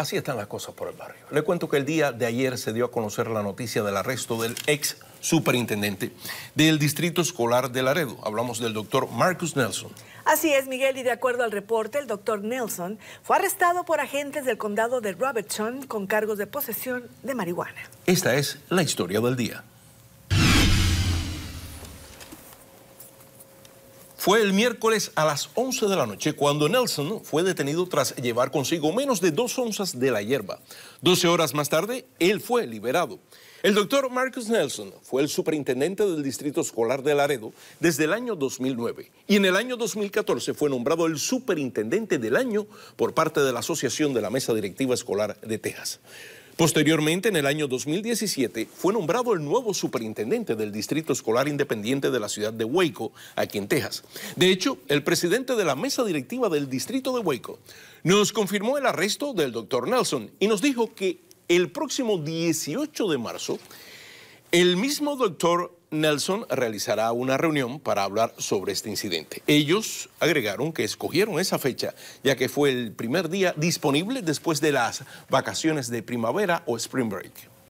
Así están las cosas por el barrio. Le cuento que el día de ayer se dio a conocer la noticia del arresto del ex superintendente del Distrito Escolar de Laredo. Hablamos del doctor Marcus Nelson. Así es, Miguel, y de acuerdo al reporte, el doctor Nelson fue arrestado por agentes del condado de Robertson con cargos de posesión de marihuana. Esta es la historia del día. Fue el miércoles a las 11 de la noche cuando Nelson fue detenido tras llevar consigo menos de dos onzas de la hierba. 12 horas más tarde, él fue liberado. El doctor Marcus Nelson fue el superintendente del Distrito Escolar de Laredo desde el año 2009 y en el año 2014 fue nombrado el superintendente del año por parte de la Asociación de la Mesa Directiva Escolar de Texas. Posteriormente, en el año 2017, fue nombrado el nuevo superintendente del Distrito Escolar Independiente de la ciudad de Hueco, aquí en Texas. De hecho, el presidente de la mesa directiva del Distrito de Hueco nos confirmó el arresto del doctor Nelson y nos dijo que el próximo 18 de marzo el mismo doctor Nelson realizará una reunión para hablar sobre este incidente. Ellos agregaron que escogieron esa fecha, ya que fue el primer día disponible después de las vacaciones de primavera o spring break.